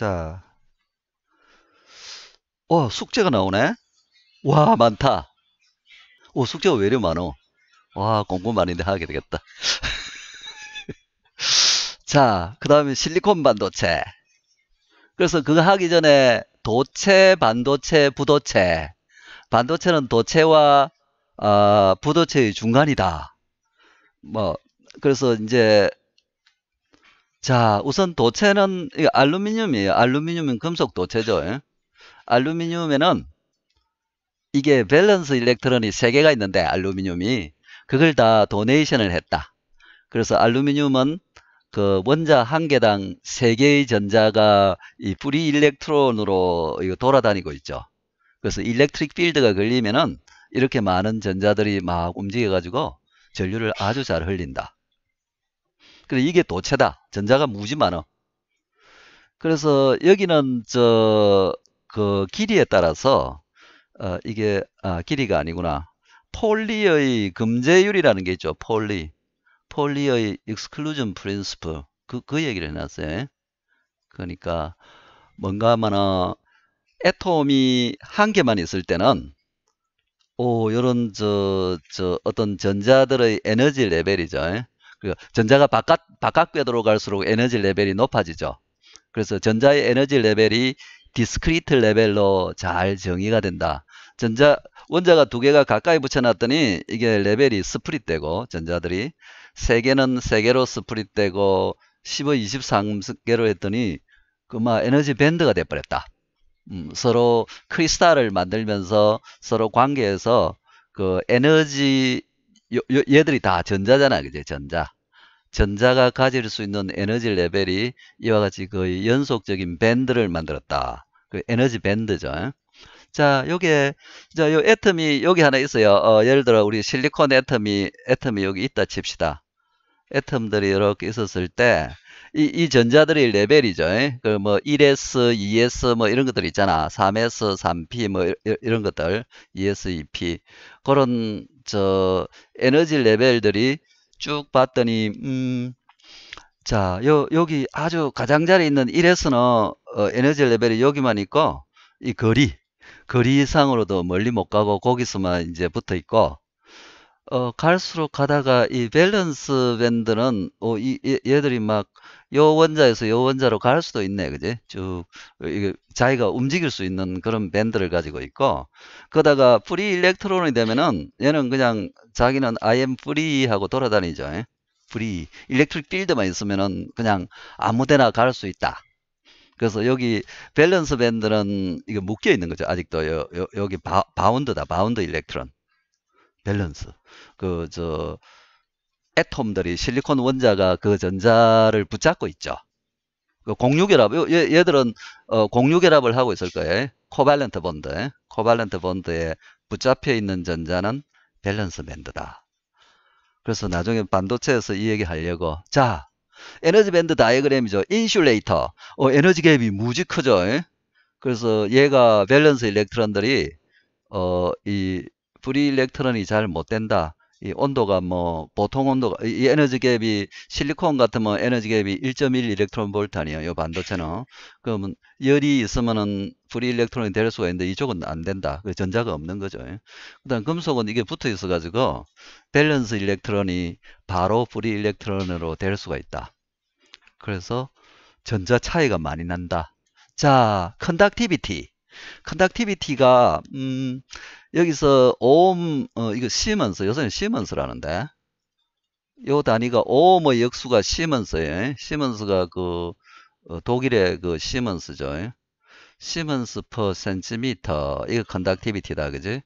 자, 어, 숙제가 나오네? 와, 많다. 오, 숙제가 왜 이리 많어? 와, 공부 많이데 하게 되겠다. 자, 그 다음에 실리콘 반도체. 그래서 그거 하기 전에 도체, 반도체, 부도체. 반도체는 도체와 어, 부도체의 중간이다. 뭐, 그래서 이제 자, 우선 도체는 알루미늄이에요. 알루미늄은 금속 도체죠. 예? 알루미늄에는 이게 밸런스 일렉트론이 3개가 있는데 알루미늄이 그걸 다 도네이션을 했다. 그래서 알루미늄은 그 원자 한 개당 3개의 전자가 이 뿌리 일렉트론으로 이거 돌아다니고 있죠. 그래서 일렉트릭 필드가 걸리면은 이렇게 많은 전자들이 막 움직여 가지고 전류를 아주 잘 흘린다. 그래 이게 도체다. 전자가 무지 많어. 그래서 여기는 저 그 길이에 따라서 어, 이게 아, 길이가 아니구나. 폴리의 금제율이라는 게 있죠. 폴리. 폴리의 익스클루 u 프린스프. 그, 그 얘기를 해놨어요. 그러니까 뭔가 하면은 애톰이 한 개만 있을 때는 오, 요런 저, 저 어떤 전자들의 에너지 레벨이죠. 그러니까 전자가 바깥 바깥에 들어갈수록 에너지 레벨이 높아지죠. 그래서 전자의 에너지 레벨이 디스크리트 레벨로 잘 정의가 된다. 전자 원자가 두 개가 가까이 붙여놨더니 이게 레벨이 스프릿되고 전자들이 세 개는 세 개로 스프릿되고 10의 23개로 했더니 그마 에너지 밴드가 돼버렸다. 음, 서로 크리스탈을 만들면서 서로 관계에서 그 에너지 요, 요, 얘들이 다 전자잖아 그제 전자 전자가 가질 수 있는 에너지 레벨이 이와 같이 거의 연속적인 밴드를 만들었다 그 에너지 밴드죠 자 요게 자, 요 애텀이 여기 하나 있어요 어, 예를 들어 우리 실리콘 애텀이 애텀이 여기 있다 칩시다 애텀들이 이렇게 있었을 때 이, 이 전자들의 레벨이죠. 그 뭐 1S, 2S 뭐 이런 것들 있잖아. 3S, 3P 뭐 이런 것들. 2S, 2P. 그런 저 에너지 레벨들이 쭉 봤더니 음, 자, 요, 여기 아주 가장자리에 있는 1에서는 어, 에너지 레벨이 여기만 있고 이 거리, 거리 이상으로도 멀리 못 가고 거기서만 이제 붙어 있고 어, 갈수록 가다가 이 밸런스 밴드는 어, 이, 얘들이 막요 원자에서 요 원자로 갈 수도 있네 그지 쭉 이게 자기가 움직일 수 있는 그런 밴드를 가지고 있고 그다가 프리 일렉트론이 되면은 얘는 그냥 자기는 I am free 하고 돌아다니죠 예? 프리 일렉트릭 필드만 있으면은 그냥 아무데나 갈 수 있다 그래서 여기 밸런스 밴드는 이거 묶여 있는 거죠 아직도 여, 요, 여기 바, 바운드다 바운드 일렉트론 밸런스 그저 애톰들이 실리콘 원자가 그 전자를 붙잡고 있죠. 그 공유결합, 얘, 얘들은 어, 공유결합을 하고 있을 거예요. 코발렌트 본드, 코발렌트 본드에 붙잡혀 있는 전자는 밸런스 밴드다. 그래서 나중에 반도체에서 이 얘기 하려고 자 에너지 밴드 다이그램이죠 인슐레이터, 어, 에너지 갭이 무지 크죠. 에? 예? 그래서 얘가 밸런스 일렉트론들이 어, 이 프리 일렉트론이 잘 못된다. 이 온도가 뭐 보통 온도가 이 에너지 갭이 실리콘 같은뭐 에너지 갭이 1.1 일렉트론 볼트 아니에요. 요 반도체는. 그러면 열이 있으면은 프리 일렉트론이 될 수가 있는데 이쪽은 안 된다. 그 전자가 없는 거죠. 그다음 금속은 이게 붙어 있어 가지고 밸런스 일렉트론이 바로 프리 일렉트론으로 될 수가 있다. 그래서 전자 차이가 많이 난다. 자, 컨덕티비티. 컨덕티비티가 음, 여기서 오음 어, 이거 시먼스 요새는 시먼스라는데 요 단위가 오음의 역수가 시먼스예요. 시먼스가 그 어, 독일의 그 시먼스죠. 시먼스 퍼 센티미터 이거 컨덕티비티다 그지?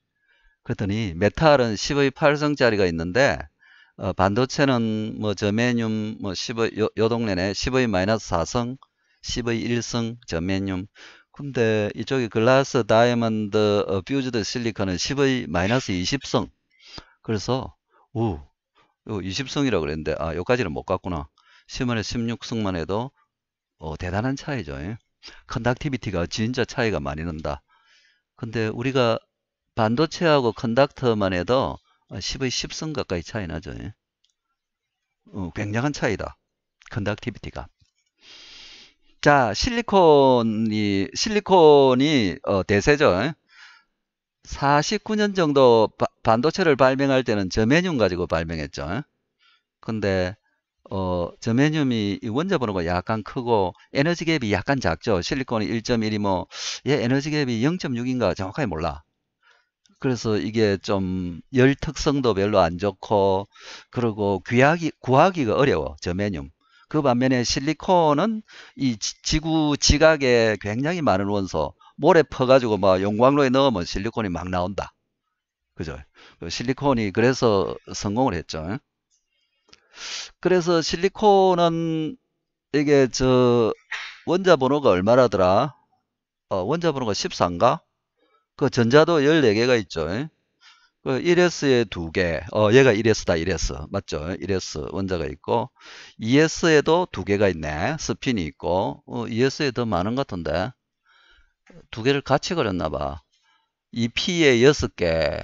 그랬더니 메탈은 10의 8성짜리가 있는데 어, 반도체는 뭐 저메늄 뭐 10의 요, 요 동네네 10의 마이너스 4성 10의 1성 저메늄 근데 이쪽에 글라스 다이아몬드 어뷰즈드 실리콘은 10의 마이너스 20성 그래서 우 20성이라고 그랬는데 아 요까지는 못 갔구나 10만에 16성만 해도 어, 대단한 차이죠 예? 컨닥티비티가 진짜 차이가 많이 난다 근데 우리가 반도체하고 컨닥터만 해도 10의 아, 10성 가까이 차이 나죠 예? 어, 굉장한 차이다 컨닥티비티가 자, 실리콘이, 실리콘이, 어, 대세죠. 49년 정도 바, 반도체를 발명할 때는 저메늄 가지고 발명했죠. 근데, 어, 저메늄이 원자 번호가 약간 크고 에너지 갭이 약간 작죠. 실리콘이 1.1이 뭐, 예, 에너지 갭이 0.6인가 정확하게 몰라. 그래서 이게 좀 열 특성도 별로 안 좋고, 그리고 귀하기, 구하기가 어려워. 저메늄. 그 반면에 실리콘은 이 지구 지각에 굉장히 많은 원소 모래 퍼가지고 막 용광로에 넣으면 실리콘이 막 나온다. 그죠? 그 실리콘이 그래서 성공을 했죠. 그래서 실리콘은 이게 저 원자 번호가 얼마라더라? 어, 원자 번호가 14인가? 그 전자도 14개가 있죠. 1S에 그 두 개, 어, 얘가 1S다, 1S. 맞죠? 1S 원자가 있고, 2S에도 두 개가 있네. 스핀이 있고, 어, 2S에 더 많은 것 같은데. 두 개를 같이 그렸나봐. 2P에 여섯 개,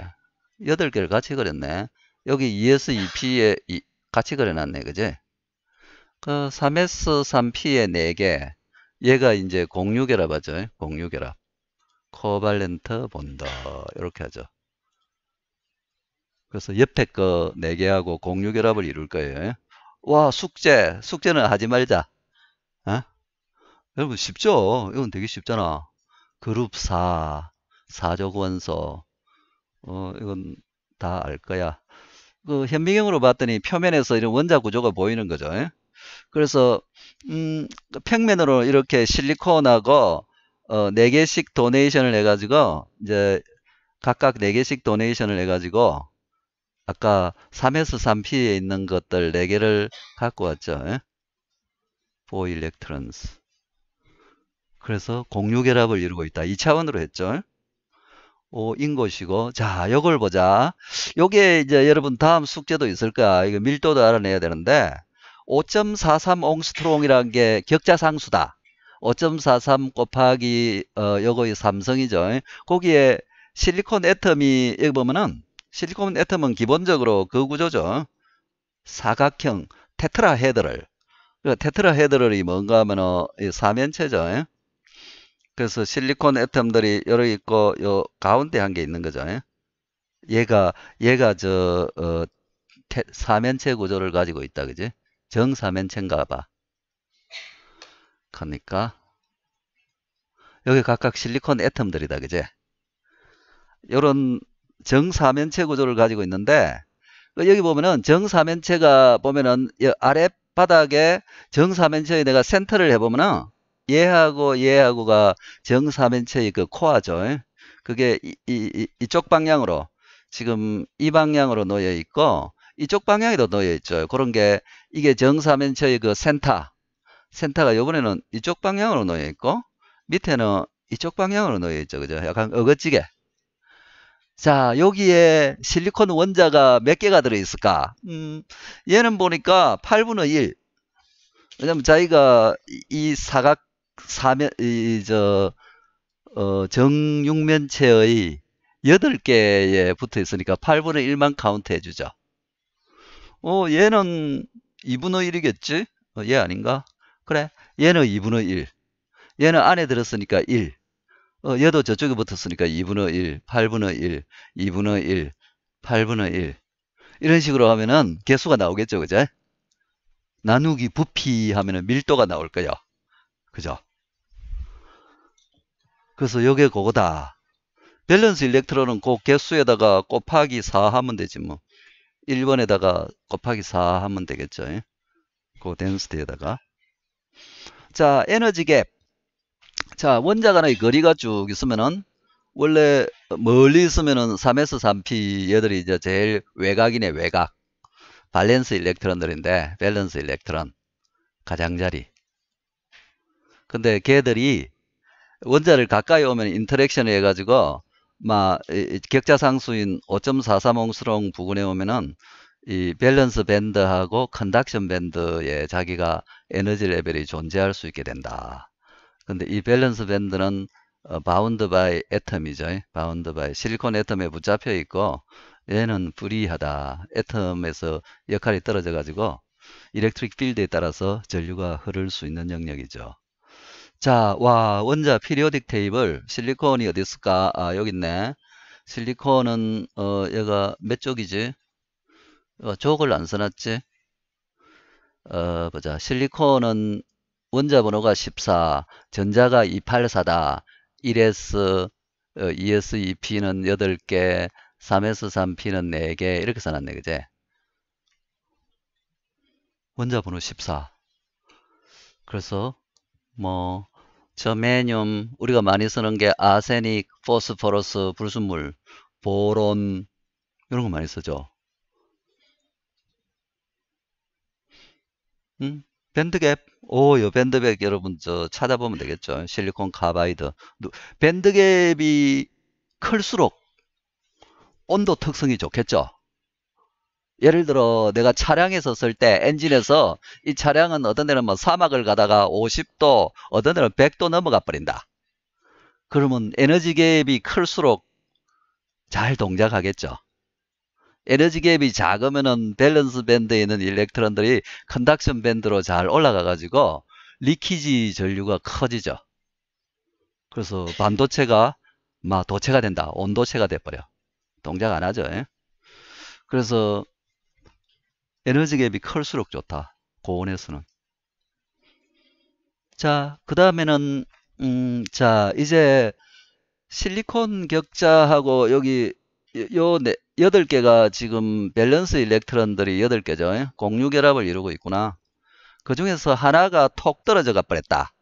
여덟 개를 같이 그렸네. 여기 2S, 2P에 이, 같이 그려놨네. 그지? 그 3S, 3P에 네 개. 얘가 이제 공유결합 하죠. 공유결합. 코발렌트 본더. 이렇게 하죠. 그래서 옆에 거 4개하고 공유결합을 이룰 거예요. 와 숙제 숙제는 하지 말자 어? 여러분 쉽죠 이건 되게 쉽잖아 그룹 4 사적 원소 어 이건 다 알 거야 그 현미경으로 봤더니 표면에서 이런 원자 구조가 보이는 거죠 에? 예? 그래서 음 그 평면으로 이렇게 실리콘하고 어 4개씩 도네이션을 해 가지고 이제 각각 4개씩 도네이션을 해 가지고 아까 3에서 3p에 있는 것들 4개를 갖고 왔죠. 4 예? electrons. 그래서 공유 결합을 이루고 있다. 2차원으로 했죠. 5인 예? 것이고 자 이걸 보자 요게 이제 여러분 다음 숙제도 있을까 이거 밀도도 알아내야 되는데 5.43 옹스트롱이라는 게 격자상수다 5.43 곱하기 어 요거의 삼성이죠 예? 거기에 실리콘 애텀이 여기 보면은 실리콘 애텀은 기본적으로 그 구조죠. 사각형 테트라헤드를 그 테트라헤드럴이 뭔가 하면 사면체죠. 그래서 실리콘 애텀들이 여러 있고 요 가운데 한 개 있는 거죠. 얘가 얘가 저 어, 태, 사면체 구조를 가지고 있다 그지? 정사면체인가 봐. 그러니까 여기 각각 실리콘 애텀들이다 그지 요런 정사면체 구조를 가지고 있는데 그 여기 보면은 정사면체가 보면은 아래바닥에 정사면체에 내가 센터를 해보면은 얘하고 얘하고가 정사면체의 그 코아죠. 그게 이, 이, 이쪽 방향으로 지금 이 방향으로 놓여 있고 이쪽 방향에도 놓여 있죠. 그런 게 이게 정사면체의 그 센터 센터가 요번에는 이쪽 방향으로 놓여 있고 밑에는 이쪽 방향으로 놓여 있죠. 그죠? 약간 어긋지게 자, 여기에 실리콘 원자가 몇 개가 들어있을까? 음, 얘는 보니까 8분의 1. 왜냐면 자기가 이 사각, 사면, 이, 저, 어, 정육면체의 8개에 붙어 있으니까 8분의 1만 카운트 해주죠. 어, 얘는 2분의 1이겠지? 어, 얘 아닌가? 그래. 얘는 2분의 1. 얘는 안에 들었으니까 1. 어, 얘도 저쪽에 붙었으니까 2분의 1, 8분의 1, 2분의 1, 8분의 1 이런 식으로 하면은 개수가 나오겠죠. 그죠? 나누기 부피 하면은 밀도가 나올 거예요. 그죠? 그래서 요게 그거다. 밸런스 일렉트론은 그 개수에다가 곱하기 4 하면 되지 뭐. 1번에다가 곱하기 4 하면 되겠죠. 예? 그 덴스티에다가. 자, 에너지 갭. 자, 원자 간의 거리가 쭉 있으면은 원래 멀리 있으면은 3 s 3p 얘들이 이제 제일 외곽이네, 외곽. 밸런스 일렉트론들인데 밸런스 일렉트론 가장자리. 근데 걔들이 원자를 가까이 오면 인터랙션을 해 가지고 막 격자 상수인 5.430스러운 부근에 오면은 이 밸런스 밴드하고 컨덕션 밴드에 자기가 에너지 레벨이 존재할 수 있게 된다. 근데 이 밸런스 밴드는 어, 바운드 바이 애텀이죠. 바운드 바이 실리콘 애텀에 붙잡혀 있고 얘는 불이하다. 애텀에서 역할이 떨어져 가지고 일렉트릭 필드에 따라서 전류가 흐를 수 있는 영역이죠. 자, 와, 원자 피리오딕 테이블 실리콘이 어디 있을까? 아, 여기 있네. 실리콘은 어 얘가 몇 쪽이지? 어, 조을안 써놨지? 어, 보자. 실리콘은 원자 번호가 14, 전자가 284다. 1S, 2S, 2P는 8개, 3S, 3P는 4개 이렇게 써놨네. 그제? 원자 번호 14. 그래서 뭐 저메늄 우리가 많이 쓰는 게 아세닉, 포스포러스, 불순물, 보론 이런 거 많이 쓰죠. 응? 밴드갭 오요 밴드갭 여러분 저 찾아보면 되겠죠 실리콘 카바이드 밴드갭이 클수록 온도 특성이 좋겠죠 예를 들어 내가 차량에서 쓸 때 엔진에서 이 차량은 어떤 데는 뭐 사막을 가다가 50도 어떤 데는 100도 넘어가 버린다 그러면 에너지 갭이 클수록 잘 동작하겠죠 에너지 갭이 작으면은 밸런스 밴드에 있는 일렉트론들이 컨덕션 밴드로 잘 올라가 가지고 리키지 전류가 커지죠. 그래서 반도체가 막 도체가 된다. 온도체가 돼버려. 동작 안 하죠. 에? 예? 그래서 에너지 갭이 클수록 좋다. 고온에서는. 자, 그 다음에는, 음, 자, 이제 실리콘 격자하고 여기 요 네, 8개가 지금 밸런스 일렉트론들이 8개죠. 공유결합을 이루고 있구나. 그 중에서 하나가 톡 떨어져 가버렸다.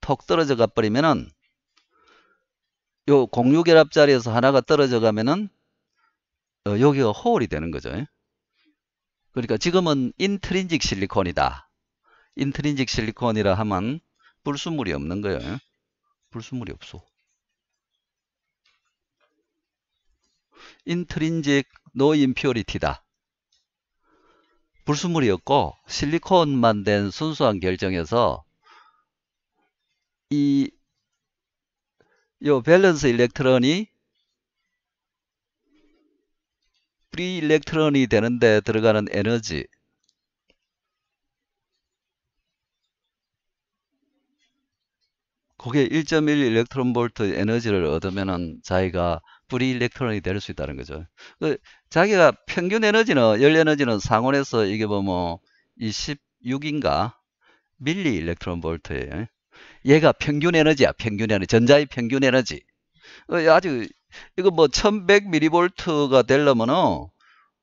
톡 떨어져 가버리면은 요 공유결합 자리에서 하나가 떨어져 가면은 어, 여기가 호울이 되는 거죠. 그러니까 지금은 인트린직 실리콘이다. 인트린직 실리콘이라 하면 불순물이 없는 거예요. 불순물이 없어. 인트린직 노 임퓨어리티다. 불순물이었고 실리콘만 된 순수한 결정에서 이 요 밸런스 일렉트론이 프리 일렉트론이 되는데 들어가는 에너지 그게 1.1 일렉트론 볼트 에너지를 얻으면은 자기가 프리 일렉트론이 될 수 있다는 거죠. 그 자기가 평균 에너지는 열 에너지는 상온에서 이게 보면 뭐, 26인가 뭐 밀리 일렉트론 볼트예요. 얘가 평균 에너지야. 평균 에너지. 전자의 평균 에너지. 그 아주 이거 뭐1 1 0 0밀리볼트가 되려면은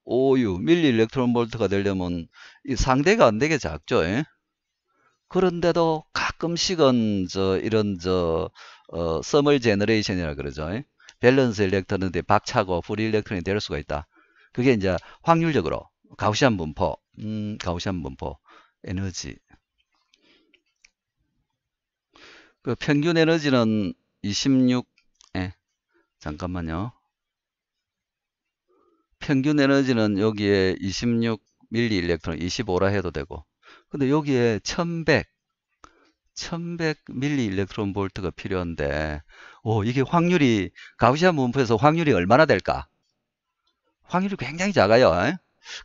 오유 밀리 일렉트론 볼트가 되려면 이 상대가 안 되게 작죠. 에? 예? 그런데도 가끔씩은 저 이런 저 어, 서멀 제너레이션이라 그러죠. 에? 예? 밸런스 일렉트론인데 박차고 프리 일렉트론이 될 수가 있다. 그게 이제 확률적으로 가우시안 분포, 음, 가우시안 분포, 에너지. 그 평균 에너지는 26, 에, 예, 잠깐만요. 평균 에너지는 여기에 26 밀리 일렉트론 25라 해도 되고 근데 여기에 1100 천백 밀리 일렉트론 볼트가 필요한데 오 이게 확률이 가우시안 분포에서 확률이 얼마나 될까? 확률이 굉장히 작아요. 에?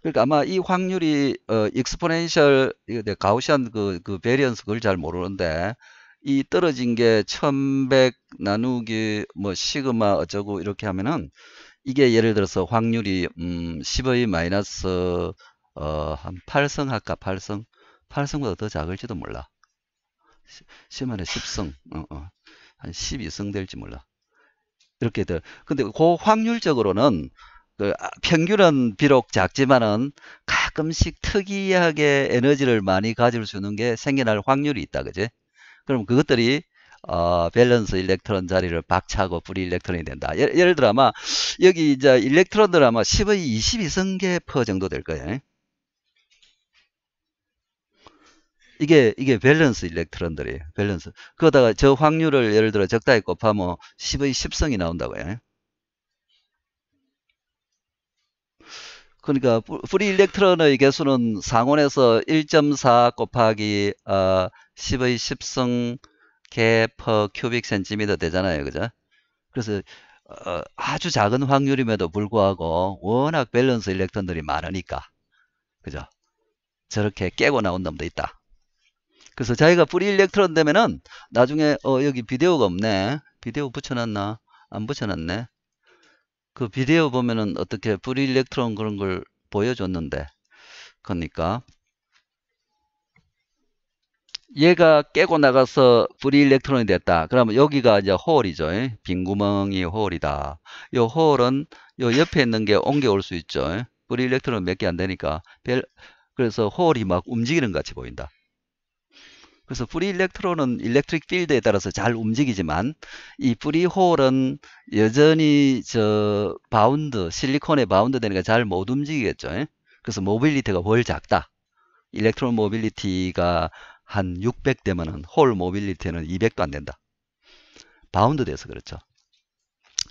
그러니까 아마 이 확률이 어, 익스포이셜 가우시안 그, 그 베리언스 그걸 잘 모르는데 이 떨어진 게 1 1 0 0 나누기 뭐 시그마 어쩌고 이렇게 하면은 이게 예를 들어서 확률이 음 10의 마이너스 어한 8성 할까 8성 8성보다 더 작을지도 몰라 심하면 10승, 어, 어. 한 12승 될지 몰라. 이렇게 들. 근데 그 확률적으로는 그 아, 평균은 비록 작지만은 가끔씩 특이하게 에너지를 많이 가질 수 있는 게 생겨날 확률이 있다, 그지? 그럼 그것들이 어, 밸런스 일렉트론 자리를 박차고 불이 일렉트론이 된다. 예를, 예를 들어 아마 여기 이제 일렉트론들 아마 10의 2 2승계퍼 정도 될 거예요. 이게 이게 밸런스 일렉트론들이 밸런스. 그러다가 저 확률을 예를 들어 적당히 곱하면 10의 10성이 나온다고요. 그러니까 프리 일렉트론의 개수는 상온에서 1.4 곱하기 어, 10의 10성 개 p e 큐빅 센티미터 되잖아요. 그죠? 그래서 어, 아주 작은 확률임에도 불구하고 워낙 밸런스 일렉트론들이 많으니까 그죠? 저렇게 깨고 나온 놈도 있다. 그래서 자기가 프리 일렉트론 되면은 나중에 어 여기 비디오가 없네. 비디오 붙여놨나? 안 붙여놨네. 그 비디오 보면은 어떻게 프리 일렉트론 그런 걸 보여줬는데 그러니까 얘가 깨고 나가서 프리 일렉트론이 됐다. 그러면 여기가 이제 홀이죠. 빈 구멍이 홀이다. 요 홀은 요 옆에 있는 게 옮겨올 수 있죠. 프리 일렉트론 몇개 안 되니까. 별 그래서 홀이 막 움직이는 같이 보인다. 그래서 프리 일렉트론은 일렉트릭 필드에 따라서 잘 움직이지만 이 프리 홀은 여전히 저 바운드 실리콘에 바운드 되니까 잘 못 움직이겠죠. 예? 그래서 모빌리티가 훨 작다. 일렉트론 모빌리티가 한 600대면은홀 모빌리티는 200도 안 된다. 바운드 돼서 그렇죠.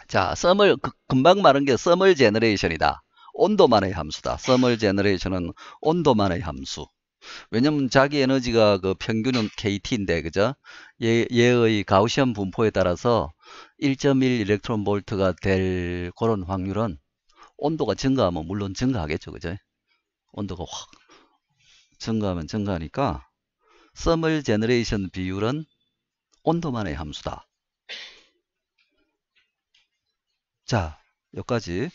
자, 썸을 그, 금방 말한 게 썸을 제너레이션이다. 온도만의 함수다. 썸을 제너레이션은 온도만의 함수. 왜냐면 자기 에너지가 그 평균은 KT인데 그죠? 얘, 얘의 가우시안 분포에 따라서 1.1 일렉트론 볼트가 될 그런 확률은 온도가 증가하면 물론 증가하겠죠. 그죠? 온도가 확 증가하면 증가하니까 서멀 제너레이션 비율은 온도만의 함수다. 자, 여기까지